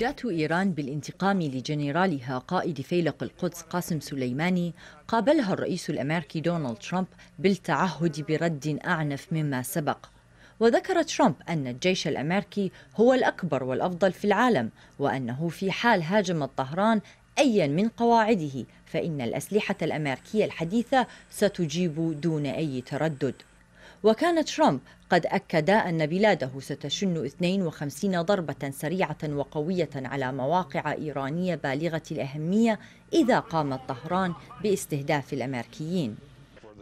جاءت إيران بالانتقام لجنرالها قائد فيلق القدس قاسم سليماني قابلها الرئيس الأمريكي دونالد ترامب بالتعهد برد أعنف مما سبق وذكر ترامب أن الجيش الأمريكي هو الأكبر والأفضل في العالم وأنه في حال هاجمت طهران أيا من قواعده فإن الأسلحة الأمريكية الحديثة ستجيب دون أي تردد وكان ترامب قد أكد أن بلاده ستشن 52 ضربة سريعة وقوية على مواقع إيرانية بالغة الأهمية إذا قامت طهران باستهداف الأمريكيين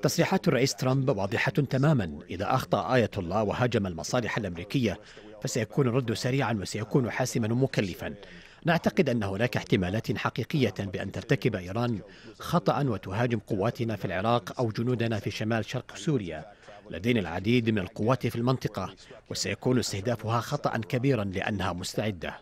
تصريحات الرئيس ترامب واضحة تماما إذا أخطأ آية الله وهاجم المصالح الأمريكية فسيكون الرد سريعا وسيكون حاسما ومكلفا نعتقد أن هناك احتمالات حقيقية بأن ترتكب إيران خطأ وتهاجم قواتنا في العراق أو جنودنا في شمال شرق سوريا لدينا العديد من القوات في المنطقة وسيكون استهدافها خطأ كبيرا لأنها مستعدة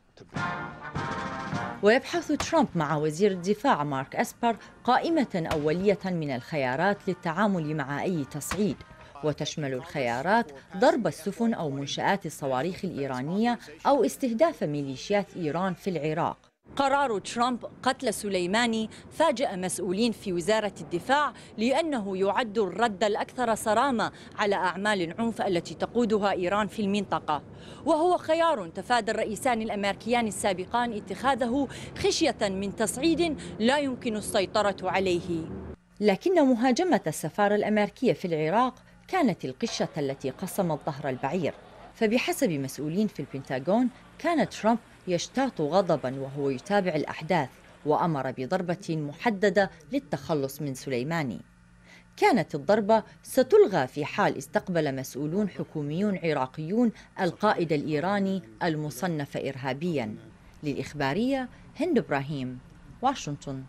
ويبحث ترامب مع وزير الدفاع مارك أسبر قائمة أولية من الخيارات للتعامل مع أي تصعيد وتشمل الخيارات ضرب السفن أو منشآت الصواريخ الإيرانية أو استهداف ميليشيات إيران في العراق قرار ترامب قتل سليماني فاجأ مسؤولين في وزارة الدفاع لأنه يعد الرد الأكثر صرامة على أعمال العنف التي تقودها إيران في المنطقة وهو خيار تفادى الرئيسان الأمريكيان السابقان اتخاذه خشية من تصعيد لا يمكن السيطرة عليه لكن مهاجمة السفارة الأمريكية في العراق كانت القشة التي قسمت ظهر البعير فبحسب مسؤولين في البنتاغون كان ترامب يشتاط غضبا وهو يتابع الأحداث وأمر بضربة محددة للتخلص من سليماني كانت الضربة ستلغى في حال استقبل مسؤولون حكوميون عراقيون القائد الإيراني المصنف إرهابيا للإخبارية هند إبراهيم واشنطن